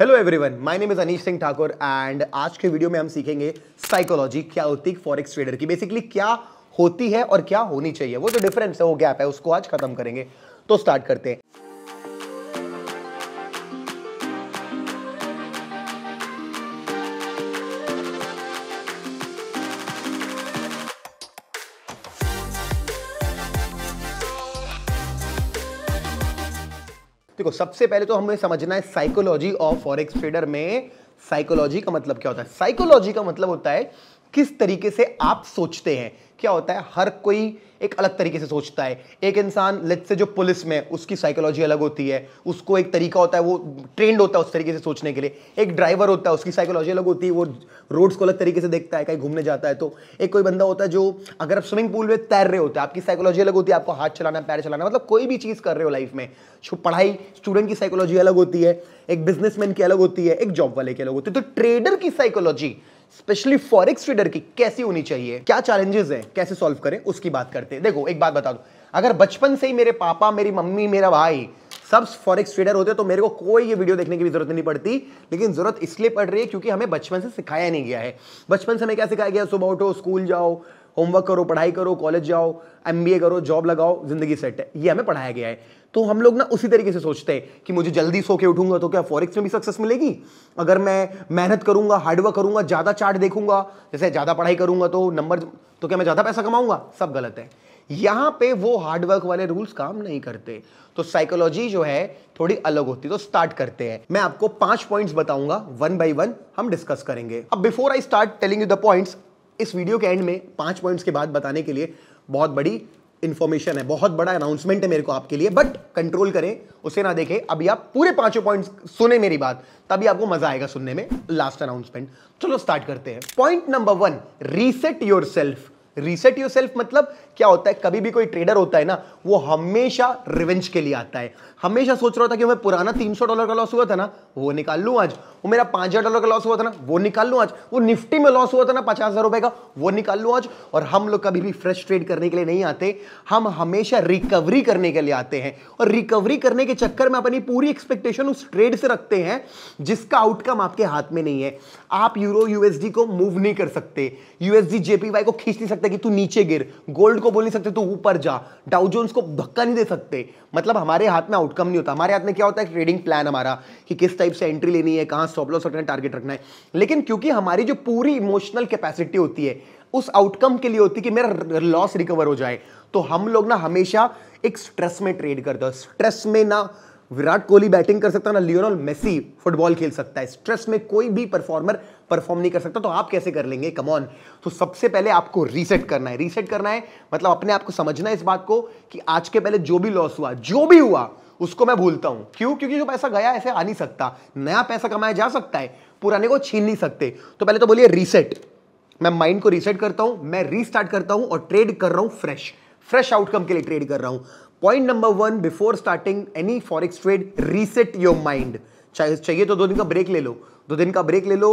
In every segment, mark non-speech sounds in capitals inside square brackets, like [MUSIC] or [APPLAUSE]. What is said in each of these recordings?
Hello everyone my name is Anish Singh Thakur and आज के video में हम सीखेंगे साइकोलॉजी क्या होती है फॉरेक्स ट्रेडर की बेसिकली क्या होती है और क्या होनी चाहिए वो जो डिफरेंस है वो गैप है उसको आज खत्म करेंगे तो स्टार्ट करते हैं देखो सबसे पहले तो हमें समझना है साइकोलॉजी ऑफ फॉरेक्स ट्रेडर में साइकोलॉजी का मतलब क्या होता है साइकोलॉजी का मतलब होता है किस तरीके से आप सोचते हैं क्या होता है हर कोई एक अलग तरीके से सोचता है एक इंसान लेट से जो पुलिस में उसकी साइकोलॉजी अलग होती है उसको एक तरीका होता है वो ट्रेंड होता है उस तरीके से सोचने के लिए एक ड्राइवर होता है उसकी साइकोलॉजी अलग होती है वो रोड्स को अलग तरीके से देखता है कहीं घूमने जाता है तो एक कोई बंदा होता है जो अगर आप स्विमिंग पूल में तैर रहे होते तो हैं आपकी साइकोलॉजी अलग होती है आपको हाथ चलाना पैर चलाना मतलब कोई भी चीज़ कर रहे हो लाइफ में पढ़ाई स्टूडेंट की साइकोलॉजी अलग होती है एक बिजनेसमैन की अलग होती है एक जॉब वाले की अलग होती है तो ट्रेडर की साइकोलॉजी स्पेशली फॉरेक्स ट्रेडर की कैसी होनी चाहिए क्या चैलेंजेस हैं कैसे सॉल्व करें उसकी बात करते हैं देखो एक बात बता दो अगर बचपन से ही मेरे पापा मेरी मम्मी मेरा भाई सब फॉरेक्स ट्रेडर होते तो मेरे को कोई ये वीडियो देखने की भी जरूरत नहीं पड़ती लेकिन जरूरत इसलिए पड़ रही है क्योंकि हमें बचपन से सिखाया नहीं गया है बचपन से हमें क्या सिखाया गया सुबह उठो स्कूल जाओ होमवर्क करो पढ़ाई करो कॉलेज जाओ एम करो जॉब लगाओ जिंदगी सेट है ये हमें पढ़ाया गया है तो हम लोग ना उसी तरीके से सोचते हैं कि मुझे जल्दी सो के उठूंगा तो क्या फॉरेक्स में भी सक्सेस मिलेगी अगर मैं मेहनत करूंगा हार्डवर्क करूंगा ज़्यादा चार्ट देखूंगा जैसे ज़्यादा पढ़ाई करूंगा तो नंबर तो क्या मैं ज़्यादा पैसा कमाऊंगा सब गलत है यहां पे वो हार्डवर्क वाले रूल्स काम नहीं करते तो साइकोलॉजी जो है थोड़ी अलग होती है तो स्टार्ट करते हैं मैं आपको पांच पॉइंट्स बताऊंगा वन बाय वन हम डिस्कस करेंगे अब before I start telling you the points इस वीडियो के एंड में पांच पॉइंट्स के बाद बताने के लिए बहुत बड़ी इंफॉर्मेशन है बहुत बड़ा अनाउंसमेंट है मेरे को आपके लिए बट कंट्रोल करें उसे ना देखें अभी आप पूरे पांचों पॉइंट्स सुने मेरी बात तभी आपको मजा आएगा सुनने में लास्ट अनाउंसमेंट चलो स्टार्ट करते हैं point number one reset yourself reset yourself मतलब क्या होता है कभी भी कोई ट्रेडर होता है ना वो हमेशा रिवेंज के लिए आता है हमेशा सोच रहा था कि मैं पुराना 300 डॉलर का लॉस हुआ था ना वो निकाल लूँ आज वो मेरा 5000 डॉलर का लॉस हुआ था ना वो निकाल लूँ आज वो निफ्टी में लॉस हुआ था ना पचास हज़ार का वो निकाल लूँ आज और हम लोग कभी भी फ्रेश ट्रेड करने के लिए नहीं आते हम हमेशा रिकवरी करने के लिए आते हैं और रिकवरी करने के चक्कर में अपनी पूरी एक्सपेक्टेशन उस ट्रेड से रखते हैं जिसका आउटकम आपके हाथ में नहीं है आप यूरो यूएसडी को मूव नहीं कर सकते यूएसडी जेपीवाई को खींच नहीं सकते सकते कि तू नीचे गिर गोल्ड को बोल नहीं सकते तू ऊपर जा डाउजोन्स को धक्का नहीं दे सकते मतलब हमारे हाथ में आउटकम नहीं होता हमारे हाथ में क्या होता है ट्रेडिंग प्लान हमारा कि किस टाइप से एंट्री लेनी है कहाँ स्टॉप लॉस रखना है टारगेट रखना है लेकिन क्योंकि हमारी जो पूरी इमोशनल कैपेसिटी होती है उस आउटकम के लिए होती है कि मेरा लॉस रिकवर हो जाए तो हम लोग ना हमेशा एक स्ट्रेस में ट्रेड करते हो स्ट्रेस में ना विराट कोहली बैटिंग कर सकता है ना लियोनल मेसी फुटबॉल खेल सकता है स्ट्रेस में कोई भी परफॉर्मर परफॉर्म नहीं कर सकता तो आप कैसे कर लेंगे कमॉन तो सबसे पहले आपको रीसेट करना है रीसेट करना है मतलब अपने आप को समझना है इस बात को कि आज के पहले जो भी लॉस हुआ जो भी हुआ उसको मैं भूलता हूं क्यों क्योंकि जो पैसा गया ऐसे आ नहीं सकता नया पैसा कमाया जा सकता है पुराने को छीन नहीं सकते तो पहले तो बोलिए रीसेट मैं माइंड को रीसेट करता हूं मैं रीस्टार्ट करता हूं और ट्रेड कर रहा हूं फ्रेश फ्रेश आउटकम के लिए ट्रेड कर रहा हूं point number one before starting any forex trade reset your mind चाहिए तो दो दिन का ब्रेक ले लो दो दिन का ब्रेक ले लो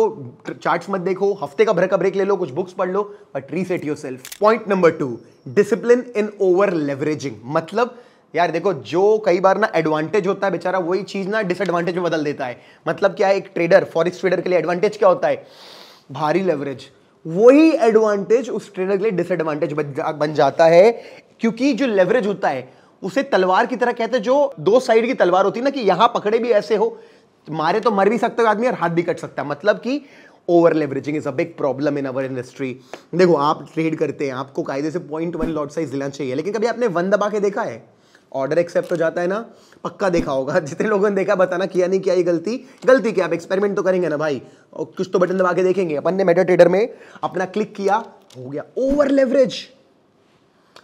चार्ट्स मत देखो हफ्ते का भर का ब्रेक ले लो कुछ बुक्स पढ़ लो but reset yourself point number two discipline in over leveraging मतलब यार देखो जो कई बार ना एडवांटेज होता है बेचारा वही चीज ना डिसएडवांटेज में बदल देता है मतलब क्या है एक ट्रेडर फॉरेक्स ट्रेडर के लिए एडवांटेज क्या होता है भारी लेवरेज वही एडवांटेज उस ट्रेडर के लिए डिसएडवांटेज बन जाता है क्योंकि जो लेवरेज होता है उसे तलवार की तरह कहते हैं जो दो साइड की तलवार होती है ना कि यहां पकड़े भी ऐसे हो मारे तो मर भी सकते हो आदमी और हाथ भी कट सकता है मतलब कि over leveraging is a big problem in our industry देखो आप ट्रेड करते हैं आपको कायदे से पॉइंट वन लॉट साइज लेना चाहिए लेकिन कभी आपने वन दबा के देखा है ऑर्डर एक्सेप्ट हो जाता है ना पक्का देखा होगा [LAUGHS] जितने लोगों ने देखा बताना किया नहीं किया ये गलती गलती क्या आप एक्सपेरिमेंट तो करेंगे ना भाई और कुछ तो बटन दबा के देखेंगे अपन ने मेटा ट्रेडर में अपना क्लिक किया हो गया ओवर लेवरेज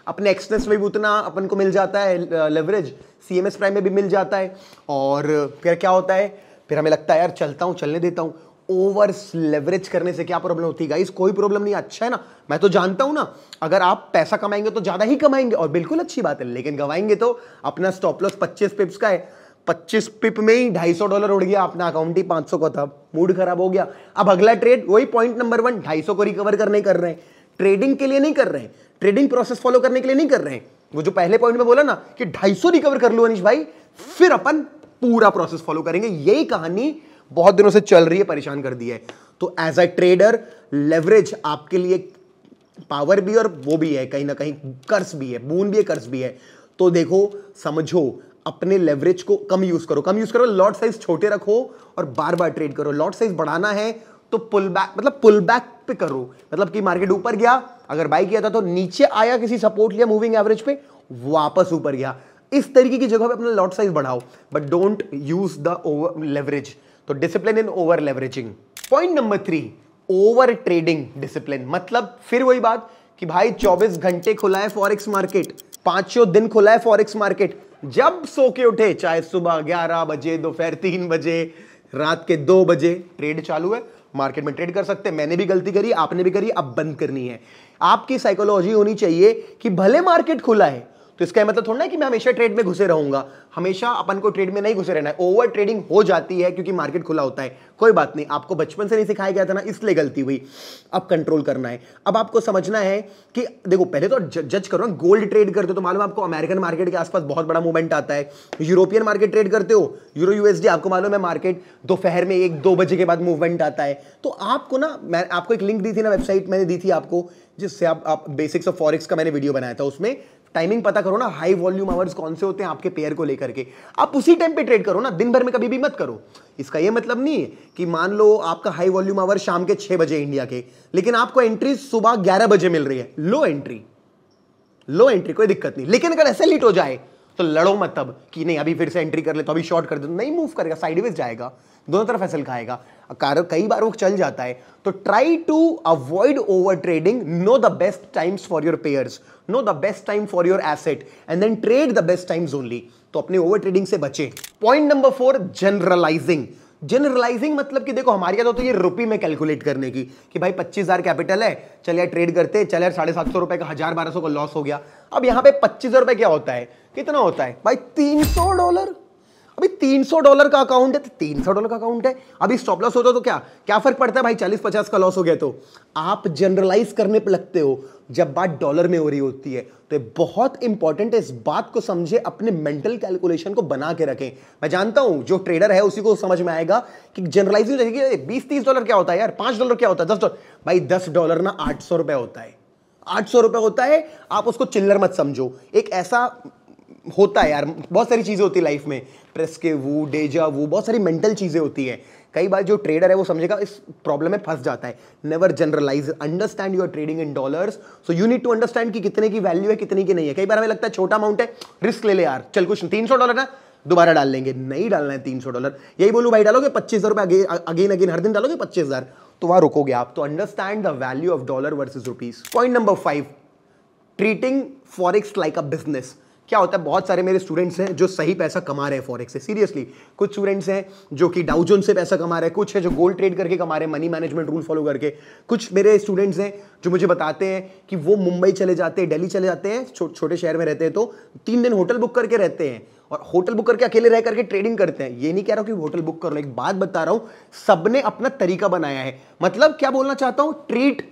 अपने एक्सप्रेस में भी उतना अपन को मिल जाता है leverage C M S prime में भी मिल जाता है और फिर क्या होता है फिर हमें लगता है यार चलता हूँ चलने देता हूँ ओवर लेवरेज करने से क्या प्रॉब्लम होती है गाइस कोई प्रॉब्लम नहीं अच्छा है ना मैं तो जानता हूं ना अगर आप पैसा कमाएंगे तो ज्यादा ही कमाएंगे और बिल्कुल अच्छी बात है लेकिन गवाएंगे तो अपना स्टॉप लॉस पच्चीस पिप्स का है पच्चीस पिप में ही ढाई सौ डॉलर उड़ गया अपना अकाउंट ही 500 का था मूड खराब हो गया अब अगला ट्रेड वही पॉइंट नंबर वन ढाई को रिकवर करने कर रहे हैं ट्रेडिंग के लिए नहीं कर रहे हैं ट्रेडिंग प्रोसेस फॉलो करने के लिए नहीं कर रहे हैं वो जो पहले पॉइंट में बोला ना कि 250 रिकवर कर लो अनिश भाई फिर अपन पूरा प्रोसेस फॉलो करेंगे यही कहानी बहुत दिनों से चल रही है परेशान कर दी है तो एज अ ट्रेडर लेवरेज आपके लिए पावर भी और वो भी है कहीं ना कहीं कर्ज भी है बून भी है कर्ज भी है तो देखो समझो अपने लेवरेज को कम यूज करो कम यूज करो लॉट साइज छोटे रखो और बार बार ट्रेड करो लॉट साइज बढ़ाना है तो पुल बैक मतलब पुल बैक पे करो मतलब कि मार्केट ऊपर गया अगर बाई किया था तो नीचे आया किसी सपोर्ट लिया मूविंग एवरेज पे वापस ऊपर गया इस तरीके की जगह पे अपना लॉट साइज बढ़ाओ but don't use the over leverage तो discipline in over leveraging point number three over trading discipline मतलब फिर वही बात कि भाई 24 घंटे खुला है फॉरेक्स मार्केट पांचों दिन खुला है फॉरेक्स मार्केट जब सो के उठे चाहे सुबह 11 बजे दोपहर तीन बजे रात के दो बजे ट्रेड चालू है मार्केट में ट्रेड कर सकते हैं मैंने भी गलती करी आपने भी करी अब बंद करनी है आपकी साइकोलॉजी होनी चाहिए कि भले मार्केट खुला है तो इसका मतलब थोड़ा ना कि मैं हमेशा ट्रेड में घुसे रहूंगा हमेशा अपन को ट्रेड में नहीं घुसे रहना है ओवर ट्रेडिंग हो जाती है क्योंकि मार्केट खुला होता है कोई बात नहीं आपको बचपन से नहीं सिखाया गया था ना इसलिए गलती हुई अब कंट्रोल करना है अब आपको समझना है कि देखो पहले तो जज करो ना गोल्ड ट्रेड करते हो तो मालूम आपको अमेरिकन मार्केट के आसपास बहुत बड़ा मूवमेंट आता है यूरोपियन मार्केट ट्रेड करते हो यूरो यूएसडी आपको मालूम है मार्केट दोपहर में एक दो बजे के बाद मूवमेंट आता है तो आपको ना मैं आपको एक लिंक दी थी ना वेबसाइट मैंने दी थी आपको जिससे आप, आप बेसिक्स ऑफ फॉरेक्स का मैंने वीडियो बनाया था उसमें टाइमिंग पता करो ना हाई वॉल्यूम आवर्स कौन से होते हैं आपके पेयर को लेकर के आप उसी टाइम पे ट्रेड करो ना दिन भर में कभी भी मत करो इसका ये मतलब नहीं है कि मान लो आपका हाई वॉल्यूम आवर शाम के छह बजे इंडिया के लेकिन आपको एंट्री सुबह ग्यारह बजे मिल रही है लो एंट्री लो एंट्री कोई दिक्कत नहीं लेकिन अगर ऐसे लेट हो जाए तो लड़ो मत तब कि नहीं अभी फिर से एंट्री कर ले तो अभी शॉर्ट कर दे नहीं मूव करेगा साइडवेज जाएगा दोनों तरफ फैसल खाएगा कई बार वो चल जाता है तो try to avoid over trading know the best times for your pairs know the best time for your asset and then trade the best times only तो अपने ओवर ट्रेडिंग से बचे point number four generalizing generalizing मतलब कि देखो हमारी याद तो, तो ये रुपी में कैलकुलेट करने की कि भाई पच्चीस हज़ार कैपिटल है चल यार ट्रेड करते चल यार साढ़े सात सौ रुपए का हज़ार बारह सौ का लॉस हो गया अब यहाँ पे पच्चीस हज़ार रुपये क्या होता है कितना होता है भाई तीन सौ डॉलर अभी तीन सौ डॉलर का अकाउंट है तो तीन सौ डॉलर का अकाउंट है अभी स्टॉप लॉस होता तो क्या क्या फर्क पड़ता है भाई चालीस पचास का लॉस हो गया तो आप जनरलाइज करने पर लगते हो जब बात डॉलर में हो रही होती है तो बहुत इंपॉर्टेंट है इस बात को समझे अपने मेंटल कैलकुलेशन को बना के रखें मैं जानता हूं जो ट्रेडर है उसी को समझ में आएगा कि जनरलाइज नहीं रहेगी बीस तीस डॉलर क्या होता है यार पांच डॉलर क्या होता है दस डॉलर भाई दस डॉलर ना आठ सौ रुपए होता है आठ सौ रुपए होता है आप उसको चिल्लर मत समझो एक ऐसा होता है यार बहुत सारी चीज़ें होती है लाइफ में प्रेस के वो डेजा वो बहुत सारी मेंटल चीज़ें होती है कई बार जो ट्रेडर है वो समझेगा इस प्रॉब्लम में फंस जाता है never generalize understand your trading in dollars so you need to understand कि कितने की वैल्यू है कितने की नहीं है कई बार हमें लगता है छोटा अमाउंट है रिस्क ले ले यार चल कुछ तीन सौ डॉलर ना दोबारा डाल लेंगे नहीं डालना है तीन सौ डॉलर यही बोलूँ भाई डालोगे पच्चीस हज़ार रुपये अगेन अगेन हर दिन डालोगे पच्चीस हज़ार तो वहाँ रुकोगे आप तो understand the value of dollar versus rupees point number five treating forex like a business क्या होता है बहुत सारे मेरे स्टूडेंट्स हैं जो सही पैसा कमा रहे हैं फॉरेक्स से सीरियसली कुछ स्टूडेंट्स हैं जो कि डाउजोन से पैसा कमा रहे हैं कुछ है जो गोल्ड ट्रेड करके कमा रहे हैं मनी मैनेजमेंट रूल फॉलो करके कुछ मेरे स्टूडेंट्स हैं जो मुझे बताते हैं कि वो मुंबई चले जाते हैं डेली चले जाते हैं छो, छोटे शहर में रहते हैं तो तीन दिन होटल बुक करके रहते हैं और होटल बुक करके अकेले रह करके ट्रेडिंग करते हैं ये नहीं कह रहा हूं कि होटल बुक कर लो एक बात बता रहा हूं सबने अपना तरीका बनाया है मतलब क्या बोलना चाहता हूं treat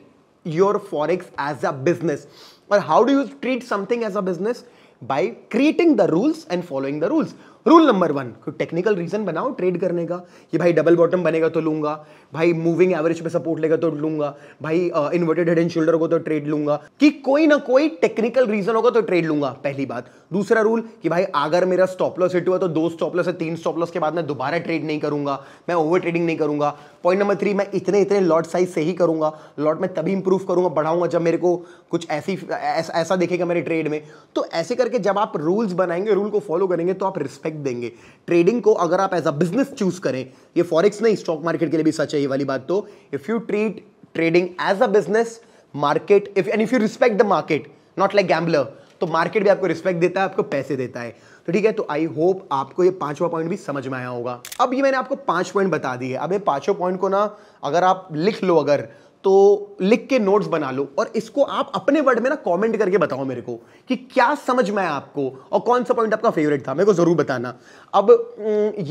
your forex as a business और how do you treat something as a business by creating the rules and following the rules. Rule number one technical reason बनाओ ट्रेड करने का कि भाई डबल बॉटम बनेगा तो लूंगा भाई मूविंग एवरेज पे सपोर्ट लेगा तो लूंगा भाई इन्वर्टेड हेड एंड शोल्डर को तो ट्रेड लूंगा कि कोई ना कोई टेक्निकल रीजन होगा तो ट्रेड लूंगा पहली बात दूसरा रूल कि भाई अगर मेरा स्टॉप लॉस हिट हुआ तो दो स्टॉप लॉस या तीन स्टॉप लॉस के बाद मैं दोबारा ट्रेड नहीं करूंगा मैं ओवर ट्रेडिंग नहीं करूंगा पॉइंट नंबर थ्री मैं इतने इतने लॉट साइज से ही करूंगा लॉट में तभी इंप्रूव करूंगा बढ़ाऊंगा जब मेरे को कुछ ऐसी ऐसा देखेगा मेरे ट्रेड में तो ऐसे करके जब आप रूल्स बनाएंगे रूल को फॉलो करेंगे तो आप रिस्पेक्ट इफेक्ट देंगे ट्रेडिंग को अगर आप एज अ बिजनेस चूज करें ये फॉरेक्स नहीं स्टॉक मार्केट के लिए भी सच है ये वाली बात तो if you treat trading as a business market if and if you respect the market not like gambler तो मार्केट भी आपको रिस्पेक्ट देता है आपको पैसे देता है तो ठीक है तो आई होप आपको ये पांचवा पॉइंट भी समझ में आया होगा अब ये मैंने आपको पांच पॉइंट बता दिए अब ये पांचों पॉइंट को ना अगर आप लिख लो अगर तो लिख के नोट्स बना लो और इसको आप अपने वर्ड में ना कमेंट करके बताओ मेरे को कि क्या समझ में आपको और कौन सा पॉइंट आपका फेवरेट था मेरे को ज़रूर बताना अब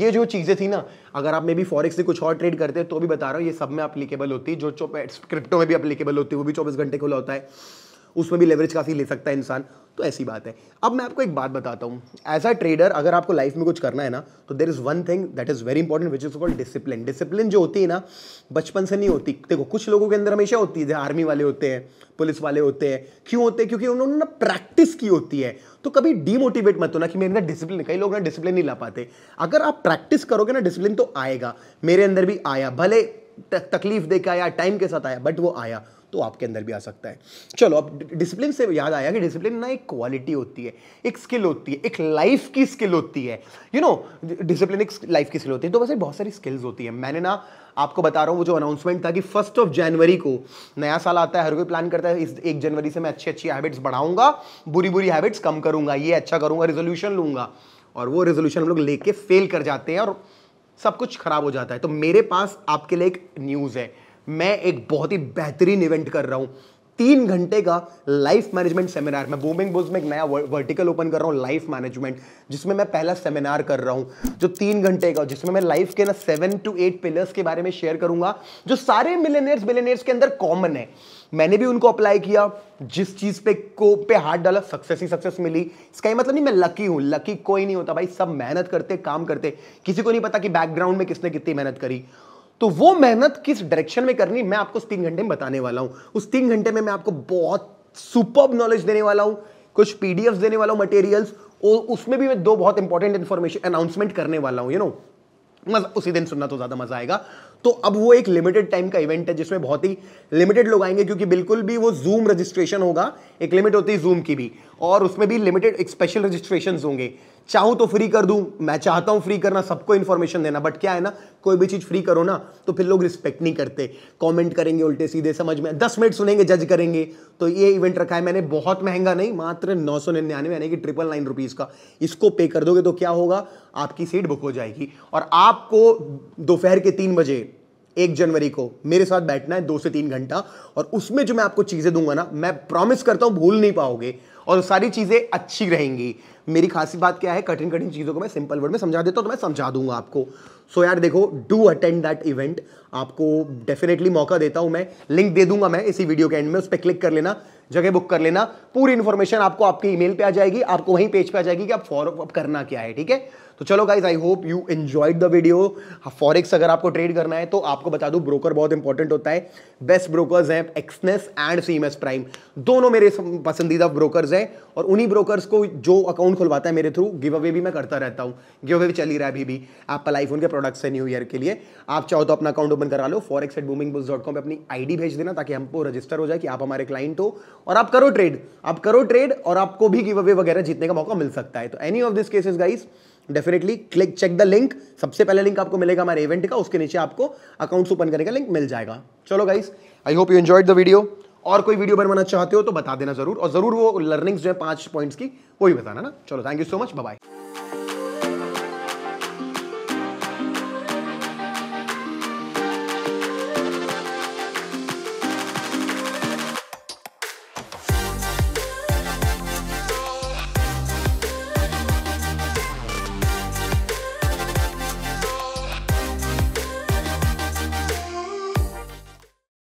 ये जो चीज़ें थी ना अगर आप मे बी फॉरेक्स से कुछ और ट्रेड करते हैं तो भी बता रहा हूँ ये सब में अप्लीकेबल होती है जो क्रिप्टो में भी अप्लीकेबल होती है वो भी चौबीस घंटे खुला होता है उसमें भी लेवरेज काफ़ी ले सकता है इंसान तो ऐसी बात है अब मैं आपको एक बात बताता हूँ एज अ ट्रेडर अगर आपको लाइफ में कुछ करना है ना तो there is one thing that is very important which is called discipline discipline जो होती है ना बचपन से नहीं होती देखो कुछ लोगों के अंदर हमेशा होती है आर्मी वाले होते हैं पुलिस वाले होते हैं क्यों होते हैं क्योंकि उन्होंने ना प्रैक्टिस की होती है तो कभी डीमोटिवेट मत होना कि मेरे अंदर डिसिप्लिन कई लोग ना डिसिप्लिन नहीं ला पाते अगर आप प्रैक्टिस करोगे ना डिसिप्लिन तो आएगा मेरे अंदर भी आया भले तकलीफ देकर आया टाइम के साथ आया बट वो आया तो आपके अंदर भी आ सकता है चलो अब डिसिप्लिन से याद आया कि डिसिप्लिन ना एक क्वालिटी होती है एक स्किल होती है एक लाइफ की स्किल होती है यू नो डिसिप्लिन एक लाइफ की स्किल होती है तो वैसे बहुत सारी स्किल्स होती है मैंने ना आपको बता रहा हूँ वो जो अनाउंसमेंट था कि फर्स्ट ऑफ जनवरी को नया साल आता है हर कोई प्लान करता है इस एक जनवरी से मैं अच्छी अच्छी हैबिट्स बढ़ाऊंगा बुरी बुरी हैबिट्स कम करूंगा ये अच्छा करूंगा रेजोल्यूशन लूंगा और वो रेजोल्यूशन हम लोग लेके फेल कर जाते हैं और सब कुछ खराब हो जाता है तो मेरे पास आपके लिए एक न्यूज़ है मैं एक बहुत ही बेहतरीन इवेंट कर रहा हूँ तीन घंटे का लाइफ मैनेजमेंट सेमिनार मैं बोमिंग बुज में एक नया वर्टिकल ओपन कर रहा हूँ लाइफ मैनेजमेंट जिसमें मैं पहला सेमिनार कर रहा हूँ जो तीन घंटे का जिसमें मैं लाइफ के ना सेवन टू एट पिलर्स के बारे में शेयर करूंगा जो सारे मिलेनियर्स मिलेनियर्स के अंदर कॉमन है मैंने भी उनको अप्लाई किया जिस चीज पे को पे हाथ डाला सक्सेस ही सक्सेस मिली इसका ये मतलब नहीं मैं लकी हूं लकी कोई नहीं होता भाई सब मेहनत करते काम करते किसी को नहीं पता कि बैकग्राउंड में किसने कितनी मेहनत करी तो वो मेहनत किस डायरेक्शन में करनी मैं आपको उस तीन घंटे में बताने वाला हूं उस तीन घंटे में मैं आपको बहुत सुपर नॉलेज देने वाला हूं कुछ पीडीएफ देने वाला हूं मटेरियल्स और उसमें भी मैं दो बहुत इंपॉर्टेंट इंफॉर्मेशन अनाउंसमेंट करने वाला हूं यू नो मजा उसी दिन सुनना तो ज़्यादा मज़ा आएगा तो अब वो एक लिमिटेड टाइम का इवेंट है जिसमें बहुत ही लिमिटेड लोग आएंगे क्योंकि बिल्कुल भी वो जूम रजिस्ट्रेशन होगा एक लिमिट होती है जूम की भी और उसमें भी लिमिटेड एक स्पेशल रजिस्ट्रेशन होंगे चाहूं तो फ्री कर दूं मैं चाहता हूं फ्री करना सबको इन्फॉर्मेशन देना बट क्या है ना कोई भी चीज फ्री करो ना तो फिर लोग रिस्पेक्ट नहीं करते कमेंट करेंगे उल्टे सीधे समझ में दस मिनट सुनेंगे जज करेंगे तो ये इवेंट रखा है मैंने बहुत महंगा नहीं मात्र नौ सौ निन्यानवे यानी कि ट्रिपल नाइन रुपीज़ का इसको पे कर दोगे तो क्या होगा आपकी सीट बुक हो जाएगी और आपको दोपहर के तीन बजे एक जनवरी को मेरे साथ बैठना है दो से तीन घंटा और उसमें जो मैं आपको चीज़ें दूंगा ना मैं प्रॉमिस करता हूँ भूल नहीं पाओगे और सारी चीज़ें अच्छी रहेंगी मेरी खासी बात क्या है कठिन कठिन चीज़ों को मैं सिंपल वर्ड में समझा देता हूँ तो मैं समझा दूंगा आपको सो so यार देखो डू अटेंड दैट इवेंट आपको डेफिनेटली मौका देता हूँ मैं लिंक दे दूंगा मैं इसी वीडियो के एंड में उस पर क्लिक कर लेना जगह बुक कर लेना पूरी इन्फॉर्मेशन आपको आपके ईमेल पे आ जाएगी आपको वहीं पेज पे आ जाएगी कि आप फॉरअप करना क्या है ठीक है तो चलो guys I hope you enjoyed the video forex अगर आपको ट्रेड करना है तो आपको बता दूं ब्रोकर बहुत इंपॉर्टेंट होता है बेस्ट ब्रोकर्स हैं एक्सनेस एंड सीएमएस प्राइम दोनों मेरे पसंदीदा ब्रोकर्स हैं है और उन्हीं ब्रोकर्स को जो अकाउंट खुलवाता है मेरे थ्रू गिव अवे भी मैं करता रहता हूँ गिव अवे भी चल ही रहा है अभी भी एप्पल आईफोन के प्रोडक्ट्स है न्यू ईयर के लिए आप चाहो तो अपना अकाउंट ओपन करा लो forex at Booming Bulls dot com पर अपनी आई भेज देना ताकि हमको रजिस्टर हो जाए कि आप हमारे क्लाइंट हो और आप करो ट्रेड आप करो ट्रेड और आपको भी गिव अवे वगैरह जीतने का मौका मिल सकता है तो any of this cases guys definitely click check the link सबसे पहले लिंक आपको मिलेगा हमारे इवेंट का उसके नीचे आपको अकाउंट्स ओपन करने का लिंक मिल जाएगा चलो guys I hope you enjoyed the video और कोई वीडियो बनवाना चाहते हो तो बता देना जरूर और जरूर वो लर्निंग्स जो है पांच पॉइंट्स की वो भी बताना ना चलो thank you so much bye